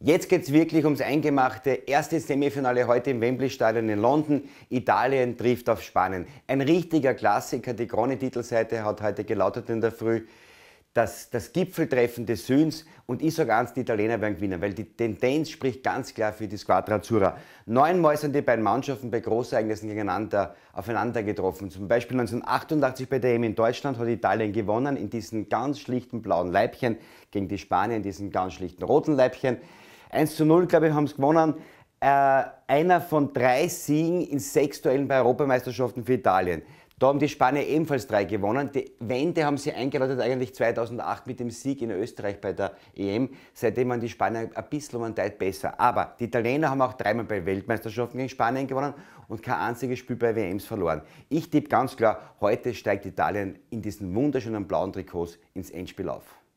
Jetzt geht es wirklich ums Eingemachte. Erstes Semifinale heute im Wembley-Stadion in London. Italien trifft auf Spanien. Ein richtiger Klassiker. Die Krone-Titelseite hat heute gelautet in der Früh. Das, das Gipfeltreffen des Süns und ich sage ganz, die Italiener werden gewinnen, weil die Tendenz spricht ganz klar für die Squadra Azzurra. Neunmal sind die beiden Mannschaften bei Großereignissen gegeneinander aufeinander getroffen. Zum Beispiel 1988 bei der EM in Deutschland hat Italien gewonnen in diesen ganz schlichten blauen Leibchen gegen die Spanier in diesen ganz schlichten roten Leibchen. 1 zu 0, glaube ich, haben sie gewonnen. Äh, einer von drei Siegen in sechs Duellen bei Europameisterschaften für Italien. Da haben die Spanier ebenfalls drei gewonnen. Die Wende haben sie eingeläutet eigentlich 2008 mit dem Sieg in Österreich bei der EM. Seitdem waren die Spanier ein bisschen um einen Teil besser. Aber die Italiener haben auch dreimal bei Weltmeisterschaften gegen Spanien gewonnen und kein einziges Spiel bei WMs verloren. Ich tippe ganz klar, heute steigt Italien in diesen wunderschönen blauen Trikots ins Endspiel auf.